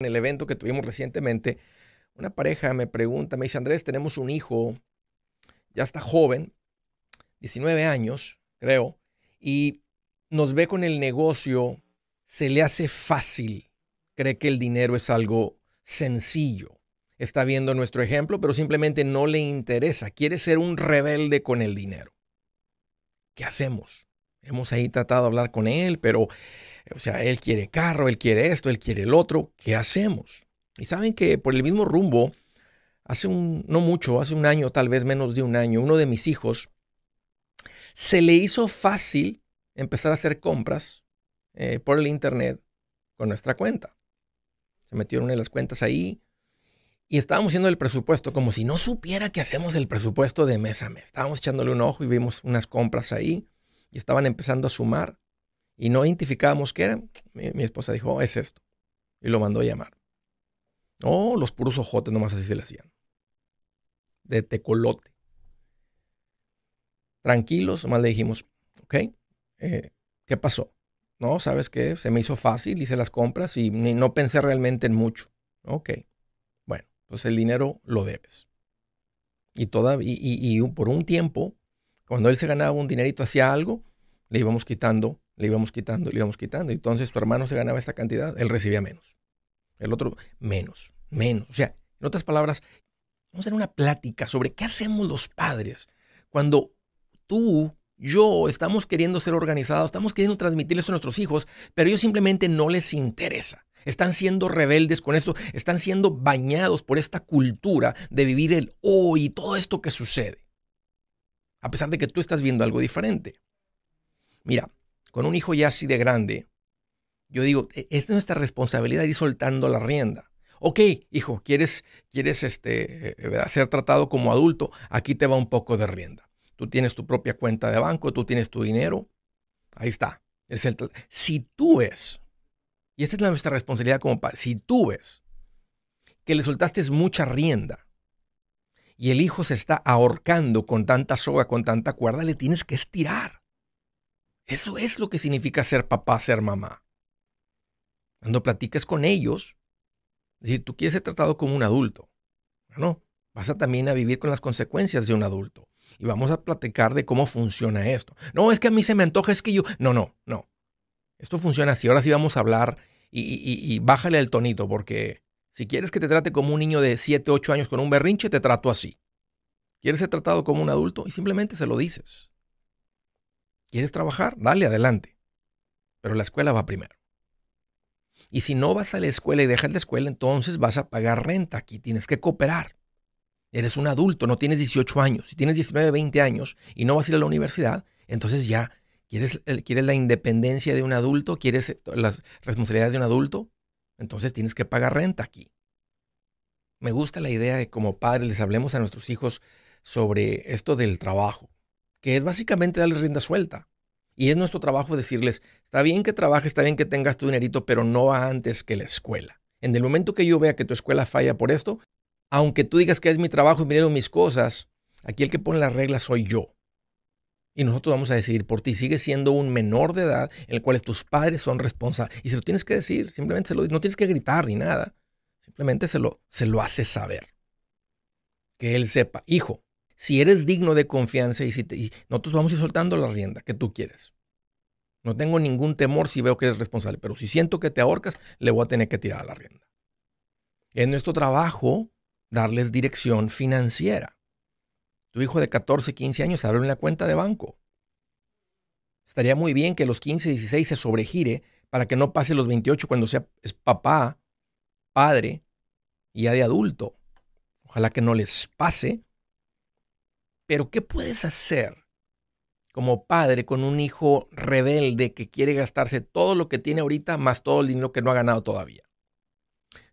en el evento que tuvimos recientemente, una pareja me pregunta, me dice, Andrés, tenemos un hijo, ya está joven, 19 años, creo, y nos ve con el negocio, se le hace fácil, cree que el dinero es algo sencillo. Está viendo nuestro ejemplo, pero simplemente no le interesa, quiere ser un rebelde con el dinero. ¿Qué hacemos? Hemos ahí tratado de hablar con él, pero, o sea, él quiere carro, él quiere esto, él quiere el otro. ¿Qué hacemos? Y saben que por el mismo rumbo, hace un, no mucho, hace un año, tal vez menos de un año, uno de mis hijos se le hizo fácil empezar a hacer compras eh, por el internet con nuestra cuenta. Se metieron en las cuentas ahí y estábamos haciendo el presupuesto como si no supiera que hacemos el presupuesto de mes a mes. Estábamos echándole un ojo y vimos unas compras ahí y estaban empezando a sumar y no identificábamos qué era... mi, esposa dijo, oh, es esto. Y lo mandó a llamar. oh, los puros ojotes nomás así se le hacían. De tecolote. Tranquilos, nomás le dijimos, ok, eh, ¿qué pasó? No, ¿sabes qué? Se me hizo fácil, hice las compras y no pensé realmente en mucho. Ok, bueno, pues el dinero lo debes. Y, toda, y por un tiempo cuando él se ganaba un dinerito, hacía algo, le íbamos quitando, le íbamos quitando, le íbamos quitando. Entonces su hermano se ganaba esta cantidad, él recibía menos. El otro, menos, menos. O sea, en otras palabras, vamos a tener una plática sobre qué hacemos los padres cuando tú, yo, estamos queriendo ser organizados, estamos queriendo transmitirles a nuestros hijos, pero ellos simplemente no les interesa. Están siendo rebeldes con esto, están siendo bañados por esta cultura de vivir el hoy y todo esto que sucede a pesar de que tú estás viendo algo diferente. Mira, con un hijo ya así de grande, yo digo, e-, es nuestra responsabilidad ir soltando la rienda. Ok, hijo, quieres, quieres este, eh, eh, ser tratado como adulto, aquí te va un poco de rienda. Tú tienes tu propia cuenta de banco, tú tienes tu dinero, ahí está. Es el si tú ves, y esa es nuestra responsabilidad como padre, si tú ves que le soltaste mucha rienda, y el hijo se está ahorcando con tanta soga, con tanta cuerda, le tienes que estirar. Eso es lo que significa ser papá, ser mamá. Cuando platiques con ellos, es decir, tú quieres ser tratado como un adulto. no, vas a también a vivir con las consecuencias de un adulto. Y vamos a platicar de cómo funciona esto. No, es que a mí se me antoja, es que yo... No, no, no. Esto funciona así. Ahora sí vamos a hablar y bájale el tonito porque si quieres que te trate como un niño de 7, 8 años con un berrinche, te trato así. ¿Quieres ser tratado como un adulto? Y simplemente se lo dices. ¿Quieres trabajar? Dale adelante. Pero la escuela va primero. Y si no vas a la escuela y dejas la escuela, entonces vas a pagar renta. Aquí tienes que cooperar. Eres un adulto, no tienes 18 años. Si tienes 19, 20 años y no vas a ir a la universidad, entonces ya quieres, quieres la independencia de un adulto, quieres las responsabilidades de un adulto, entonces tienes que pagar renta aquí. Me gusta la idea de que como padres les hablemos a nuestros hijos sobre esto del trabajo, que es básicamente darles rienda suelta. Y es nuestro trabajo decirles, está bien que trabajes, está bien que tengas tu dinerito, pero no antes que la escuela. En el momento que yo vea que tu escuela falla por esto, aunque tú digas que es mi trabajo y me mis cosas, aquí el que pone las reglas soy yo y nosotros vamos a decidir por ti. Sigue siendo un menor de edad en el cual tus padres son responsables. Y se lo tienes que decir, simplemente se lo no tienes que gritar ni nada. Simplemente se lo, se lo hace saber. Que él sepa, hijo, si eres digno de confianza y si nosotros vamos a ir soltando la rienda que tú quieres. No tengo ningún temor si veo que eres responsable, pero si siento que te ahorcas, le voy a tener que tirar la rienda. Es nuestro trabajo darles dirección financiera hijo de 14, 15 años abre una cuenta de banco. Estaría muy bien que los 15, 16 se sobregire para que no pase los 28 cuando sea es papá, padre y ya de adulto. Ojalá que no les pase. Pero ¿qué puedes hacer como padre con un hijo rebelde que quiere gastarse todo lo que tiene ahorita más todo el dinero que no ha ganado todavía?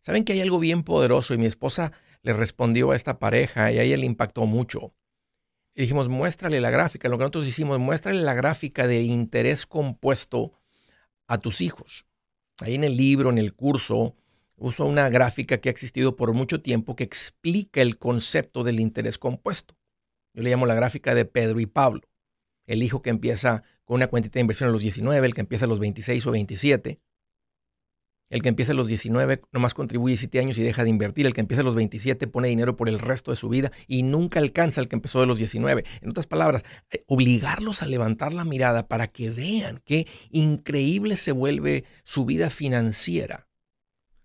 Saben que hay algo bien poderoso y mi esposa le respondió a esta pareja y a ella le impactó mucho. Y dijimos, muéstrale la gráfica. Lo que nosotros hicimos, muéstrale la gráfica de interés compuesto a tus hijos. Ahí en el libro, en el curso, uso una gráfica que ha existido por mucho tiempo que explica el concepto del interés compuesto. Yo le llamo la gráfica de Pedro y Pablo. El hijo que empieza con una cuentita de inversión a los 19, el que empieza a los 26 o 27, el que empieza a los 19 nomás contribuye 7 años y deja de invertir. El que empieza a los 27 pone dinero por el resto de su vida y nunca alcanza el que empezó a los 19. En otras palabras, eh, obligarlos a levantar la mirada para que vean qué increíble se vuelve su vida financiera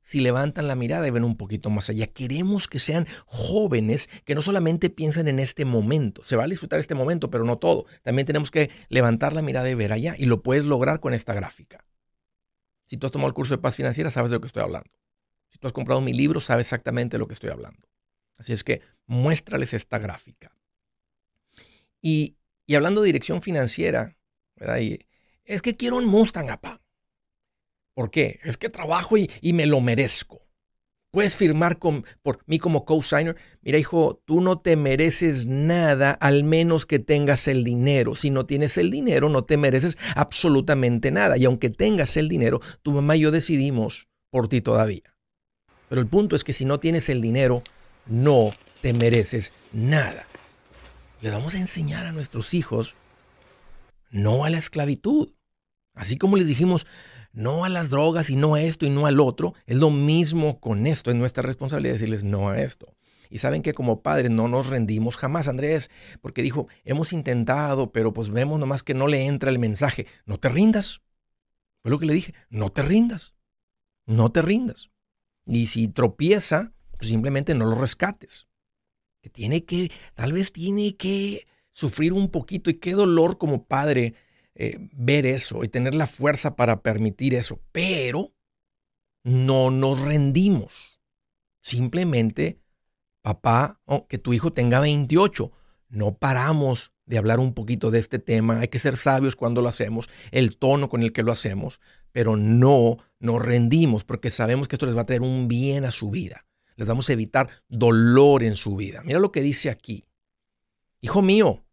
si levantan la mirada y ven un poquito más allá. Queremos que sean jóvenes que no solamente piensen en este momento. Se va a disfrutar este momento, pero no todo. También tenemos que levantar la mirada y ver allá. Y lo puedes lograr con esta gráfica. Si tú has tomado el curso de paz financiera, sabes de lo que estoy hablando. Si tú has comprado mi libro, sabes exactamente de lo que estoy hablando. Así es que muéstrales esta gráfica. Y, hablando de dirección financiera, es que quiero un Mustang, papá. ¿Por qué? Es que trabajo y me lo merezco. Puedes firmar con, por mí como co-signer. Mira, hijo, tú no te mereces nada al menos que tengas el dinero. Si no tienes el dinero, no te mereces absolutamente nada. Y aunque tengas el dinero, tu mamá y yo decidimos por ti todavía. Pero el punto es que si no tienes el dinero, no te mereces nada. Le vamos a enseñar a nuestros hijos no a la esclavitud. Así como les dijimos, no a las drogas y no a esto y no al otro. Es lo mismo con esto, es nuestra responsabilidad decirles no a esto. Y saben que como padres no nos rendimos jamás, Andrés, porque dijo, hemos intentado, pero pues vemos nomás que no le entra el mensaje. No te rindas. Fue lo que le dije, no te rindas. No te rindas. Y si tropieza, pues simplemente no lo rescates. Que tiene que, tal vez tiene que sufrir un poquito y qué dolor como padre eh, ver eso y tener la fuerza para permitir eso, pero no nos rendimos. Simplemente, papá, oh, que tu hijo tenga 28, no paramos de hablar un poquito de este tema, hay que ser sabios cuando lo hacemos, el tono con el que lo hacemos, pero no nos rendimos porque sabemos que esto les va a traer un bien a su vida. Les vamos a evitar dolor en su vida. Mira lo que dice aquí. Hijo mío,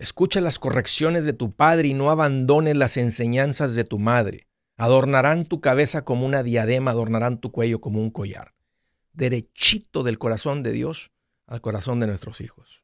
Escucha las correcciones de tu padre y no abandones las enseñanzas de tu madre. Adornarán tu cabeza como una diadema, adornarán tu cuello como un collar. Derechito del corazón de Dios al corazón de nuestros hijos.